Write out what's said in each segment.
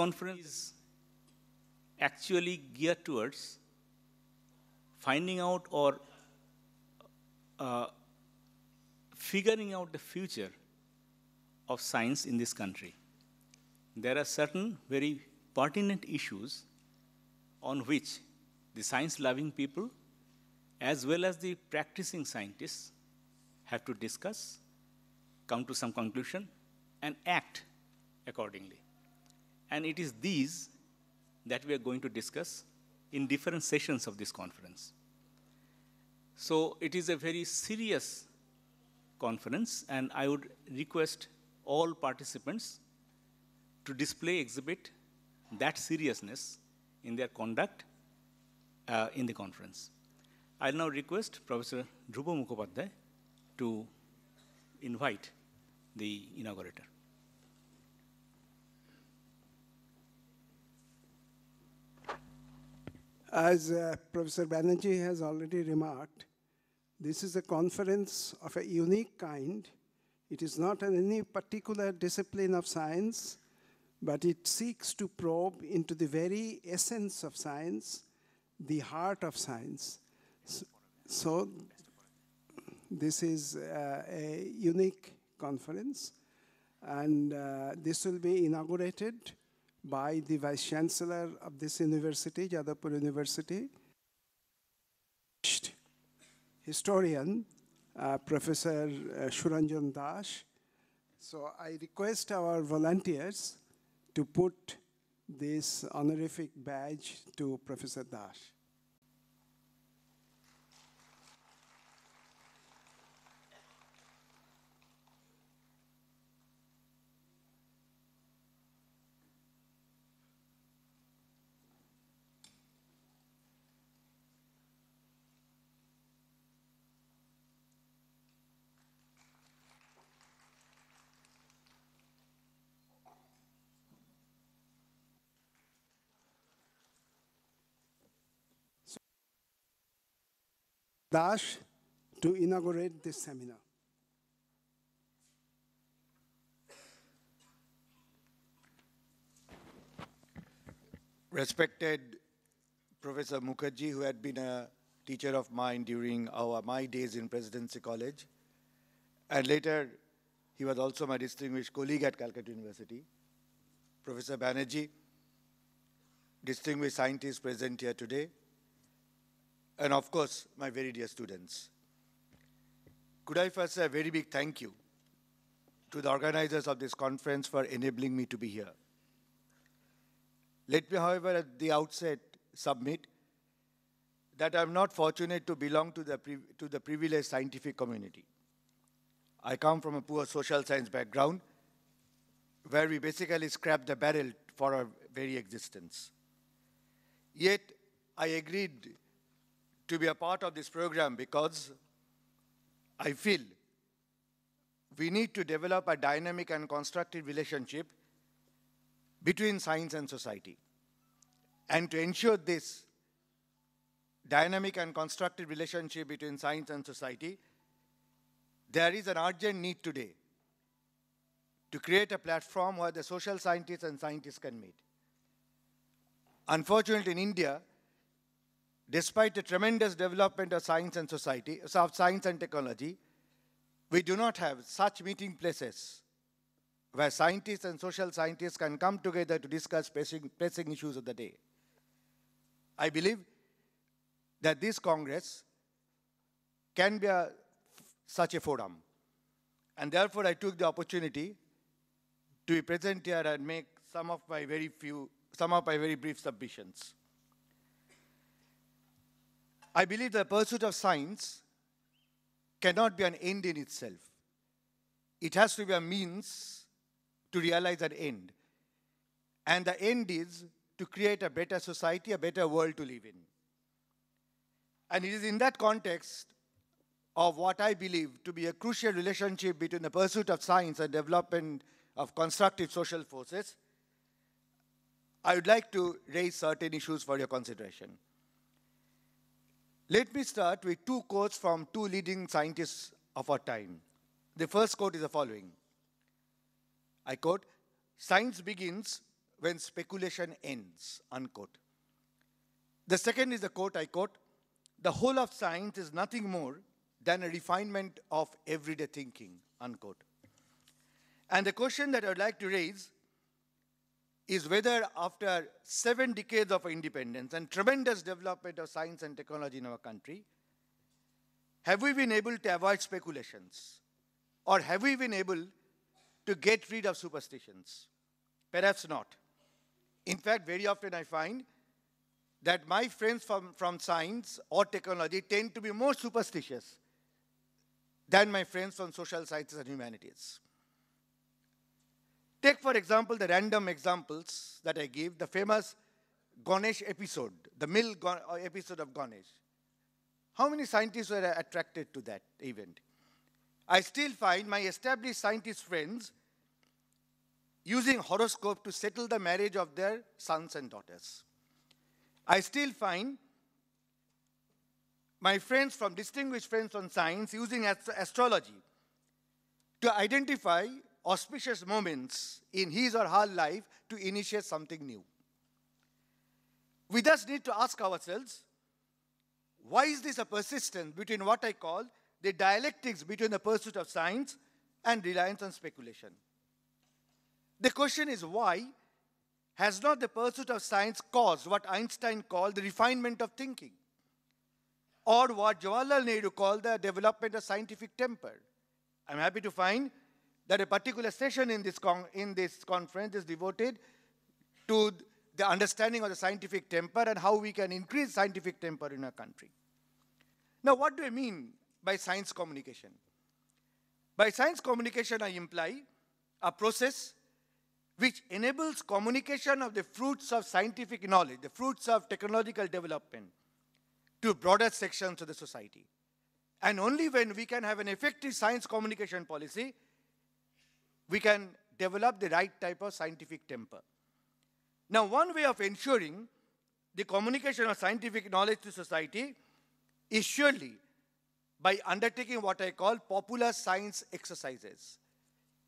conference is actually geared towards finding out or uh, figuring out the future of science in this country. There are certain very pertinent issues on which the science loving people, as well as the practicing scientists, have to discuss, come to some conclusion, and act accordingly. And it is these that we are going to discuss in different sessions of this conference. So it is a very serious conference, and I would request all participants to display, exhibit that seriousness in their conduct uh, in the conference. I'll now request Professor Dhruva Mukhopadhyay to invite the inaugurator. As uh, Professor Banerjee has already remarked, this is a conference of a unique kind. It is not in any particular discipline of science, but it seeks to probe into the very essence of science, the heart of science. So, so this is uh, a unique conference, and uh, this will be inaugurated by the Vice Chancellor of this university, Jadavpur University, historian, uh, Professor uh, Shuranjan Dash. So I request our volunteers to put this honorific badge to Professor Dash. Dash to inaugurate this seminar. Respected Professor Mukherjee, who had been a teacher of mine during our my days in Presidency College, and later he was also my distinguished colleague at Calcutta University. Professor Banerjee, distinguished scientists present here today, and of course, my very dear students. Could I first say a very big thank you to the organizers of this conference for enabling me to be here. Let me, however, at the outset submit that I'm not fortunate to belong to the, to the privileged scientific community. I come from a poor social science background where we basically scrap the barrel for our very existence. Yet, I agreed to be a part of this program because I feel we need to develop a dynamic and constructive relationship between science and society. And to ensure this dynamic and constructive relationship between science and society, there is an urgent need today to create a platform where the social scientists and scientists can meet. Unfortunately, in India, Despite the tremendous development of science and society, of science and technology, we do not have such meeting places where scientists and social scientists can come together to discuss pressing, pressing issues of the day. I believe that this Congress can be a, such a forum. And therefore, I took the opportunity to be present here and make some of my very few, some of my very brief submissions. I believe the pursuit of science cannot be an end in itself. It has to be a means to realize an end. And the end is to create a better society, a better world to live in. And it is in that context of what I believe to be a crucial relationship between the pursuit of science and development of constructive social forces, I would like to raise certain issues for your consideration. Let me start with two quotes from two leading scientists of our time. The first quote is the following I quote, Science begins when speculation ends, unquote. The second is the quote I quote, The whole of science is nothing more than a refinement of everyday thinking, unquote. And the question that I would like to raise is whether after seven decades of independence and tremendous development of science and technology in our country, have we been able to avoid speculations? Or have we been able to get rid of superstitions? Perhaps not. In fact, very often I find that my friends from, from science or technology tend to be more superstitious than my friends from social sciences and humanities. Take, for example, the random examples that I gave, the famous Ganesh episode, the mill uh, episode of Ganesh. How many scientists were attracted to that event? I still find my established scientist friends using horoscope to settle the marriage of their sons and daughters. I still find my friends from distinguished friends on science using ast astrology to identify auspicious moments in his or her life to initiate something new. We thus need to ask ourselves why is this a persistence between what I call the dialectics between the pursuit of science and reliance on speculation? The question is why has not the pursuit of science caused what Einstein called the refinement of thinking? Or what Jawaharlal Nehru called the development of scientific temper? I'm happy to find that a particular session in this, in this conference is devoted to the understanding of the scientific temper and how we can increase scientific temper in our country. Now, what do I mean by science communication? By science communication, I imply a process which enables communication of the fruits of scientific knowledge, the fruits of technological development, to broader sections of the society. And only when we can have an effective science communication policy we can develop the right type of scientific temper. Now, one way of ensuring the communication of scientific knowledge to society is surely by undertaking what I call popular science exercises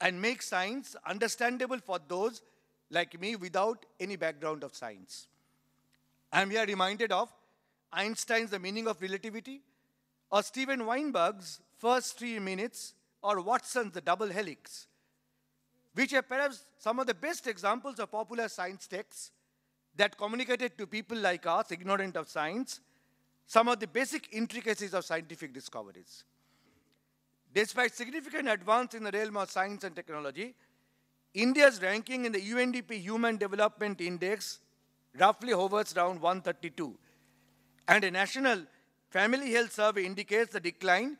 and make science understandable for those like me without any background of science. And we are reminded of Einstein's The Meaning of Relativity or Steven Weinberg's First Three Minutes or Watson's The Double Helix which are perhaps some of the best examples of popular science texts that communicated to people like us, ignorant of science, some of the basic intricacies of scientific discoveries. Despite significant advance in the realm of science and technology, India's ranking in the UNDP Human Development Index roughly hovers around 132. And a national family health survey indicates the decline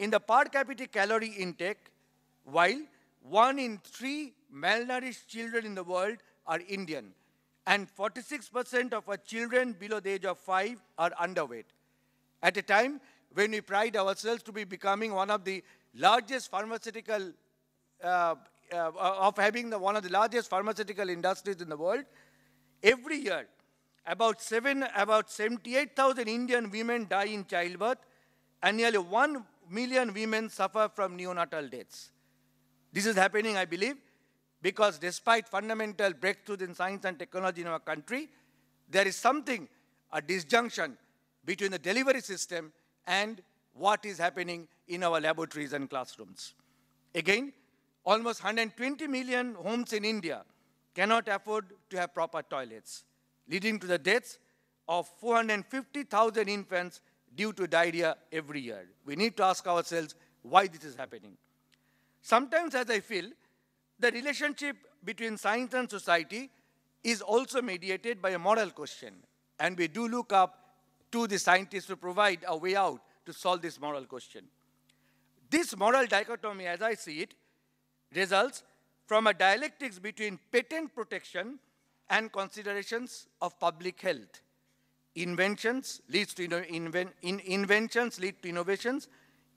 in the per capita calorie intake, while one in three malnourished children in the world are Indian, and 46% of our children below the age of five are underweight. At a time when we pride ourselves to be becoming one of the largest pharmaceutical, uh, uh, of having the, one of the largest pharmaceutical industries in the world, every year about, seven, about 78,000 Indian women die in childbirth, and nearly 1 million women suffer from neonatal deaths. This is happening, I believe, because despite fundamental breakthroughs in science and technology in our country, there is something, a disjunction between the delivery system and what is happening in our laboratories and classrooms. Again, almost 120 million homes in India cannot afford to have proper toilets, leading to the deaths of 450,000 infants due to diarrhea every year. We need to ask ourselves why this is happening. Sometimes, as I feel, the relationship between science and society is also mediated by a moral question. And we do look up to the scientists to provide a way out to solve this moral question. This moral dichotomy, as I see it, results from a dialectics between patent protection and considerations of public health. Inventions leads to inven in inventions lead to innovations,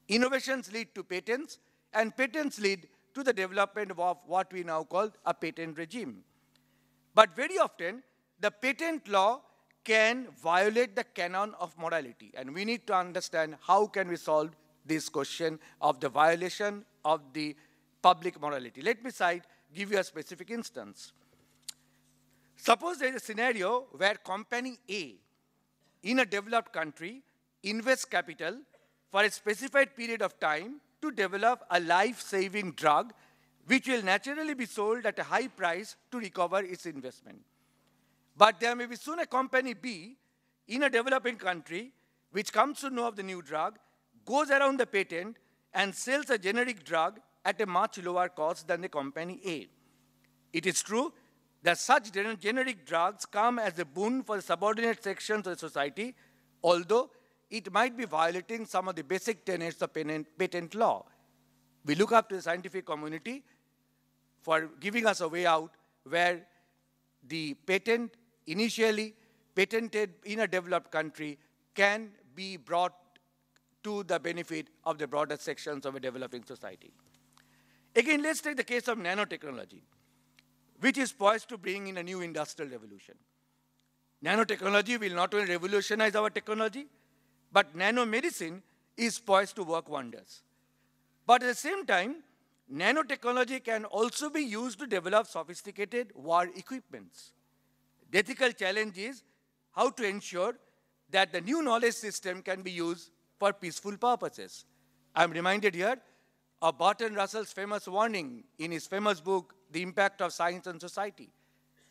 innovations lead to patents, and patents lead to the development of what we now call a patent regime. But very often, the patent law can violate the canon of morality, and we need to understand how can we solve this question of the violation of the public morality. Let me cite, give you a specific instance. Suppose there is a scenario where company A in a developed country invests capital for a specified period of time to develop a life-saving drug which will naturally be sold at a high price to recover its investment. But there may be soon a company B in a developing country which comes to know of the new drug, goes around the patent, and sells a generic drug at a much lower cost than the company A. It is true that such generic drugs come as a boon for the subordinate sections of the society, although it might be violating some of the basic tenets of patent law. We look up to the scientific community for giving us a way out where the patent initially patented in a developed country can be brought to the benefit of the broader sections of a developing society. Again, let's take the case of nanotechnology, which is poised to bring in a new industrial revolution. Nanotechnology will not only revolutionize our technology, but nanomedicine is poised to work wonders. But at the same time, nanotechnology can also be used to develop sophisticated war equipments. The ethical challenge is how to ensure that the new knowledge system can be used for peaceful purposes. I'm reminded here of Barton Russell's famous warning in his famous book, The Impact of Science on Society,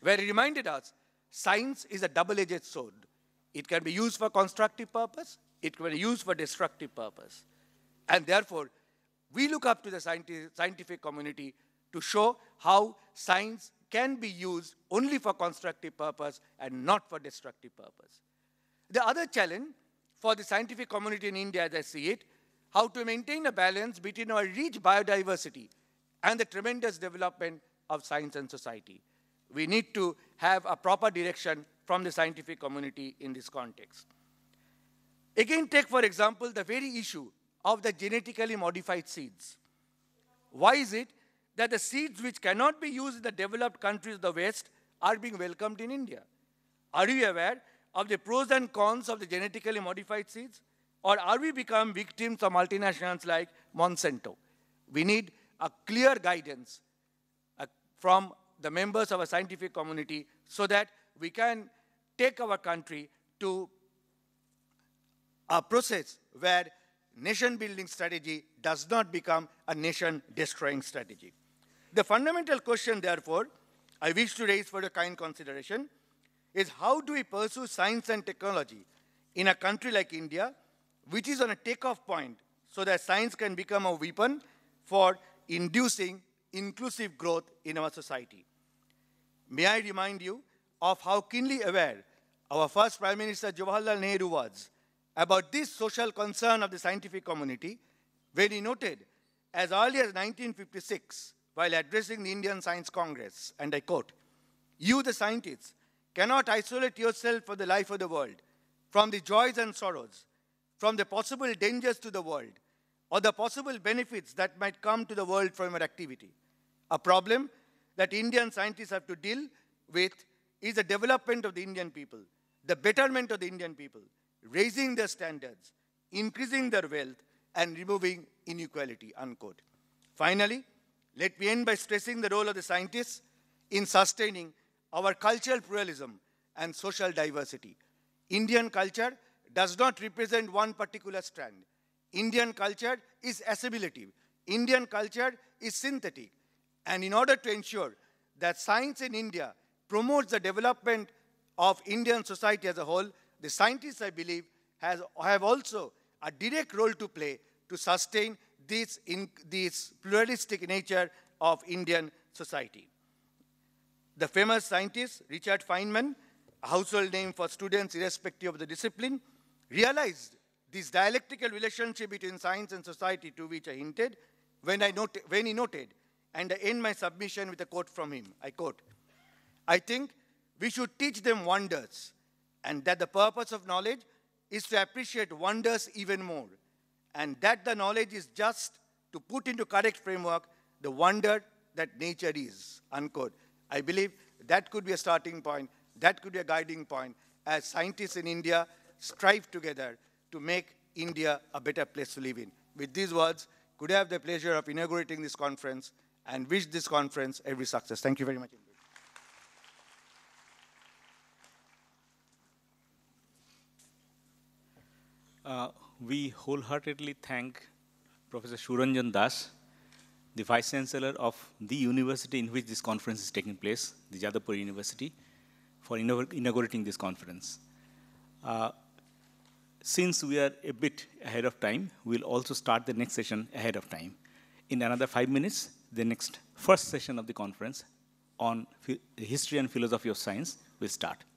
where he reminded us science is a double-edged sword. It can be used for constructive purpose, it can be used for destructive purpose. And therefore, we look up to the scientific community to show how science can be used only for constructive purpose and not for destructive purpose. The other challenge for the scientific community in India, as I see it, how to maintain a balance between our rich biodiversity and the tremendous development of science and society. We need to have a proper direction from the scientific community in this context. Again, take for example the very issue of the genetically modified seeds. Why is it that the seeds which cannot be used in the developed countries of the West are being welcomed in India? Are you aware of the pros and cons of the genetically modified seeds? Or are we become victims of multinationals like Monsanto? We need a clear guidance uh, from the members of a scientific community so that we can take our country to a process where nation-building strategy does not become a nation-destroying strategy. The fundamental question, therefore, I wish to raise for your kind consideration is how do we pursue science and technology in a country like India, which is on a takeoff point so that science can become a weapon for inducing inclusive growth in our society. May I remind you of how keenly aware our first Prime Minister Jawaharlal Nehru was about this social concern of the scientific community when he noted, as early as 1956, while addressing the Indian Science Congress, and I quote, you, the scientists, cannot isolate yourself for the life of the world from the joys and sorrows, from the possible dangers to the world, or the possible benefits that might come to the world from your activity. A problem that Indian scientists have to deal with is the development of the Indian people, the betterment of the Indian people, raising their standards, increasing their wealth, and removing inequality, unquote. Finally, let me end by stressing the role of the scientists in sustaining our cultural pluralism and social diversity. Indian culture does not represent one particular strand. Indian culture is assimilative. Indian culture is synthetic. And in order to ensure that science in India promotes the development of Indian society as a whole, the scientists, I believe, has, have also a direct role to play to sustain this, in, this pluralistic nature of Indian society. The famous scientist Richard Feynman, a household name for students irrespective of the discipline, realized this dialectical relationship between science and society to which I hinted when, I note, when he noted, and I end my submission with a quote from him. I quote, I think we should teach them wonders and that the purpose of knowledge is to appreciate wonders even more, and that the knowledge is just to put into correct framework the wonder that nature is, unquote. I believe that could be a starting point, that could be a guiding point, as scientists in India strive together to make India a better place to live in. With these words, could I have the pleasure of inaugurating this conference and wish this conference every success. Thank you very much. Uh, we wholeheartedly thank Professor Shuranjan Das, the Vice Chancellor of the university in which this conference is taking place, the Jadavpur University, for inaugurating this conference. Uh, since we are a bit ahead of time, we'll also start the next session ahead of time. In another five minutes, the next first session of the conference on history and philosophy of science will start.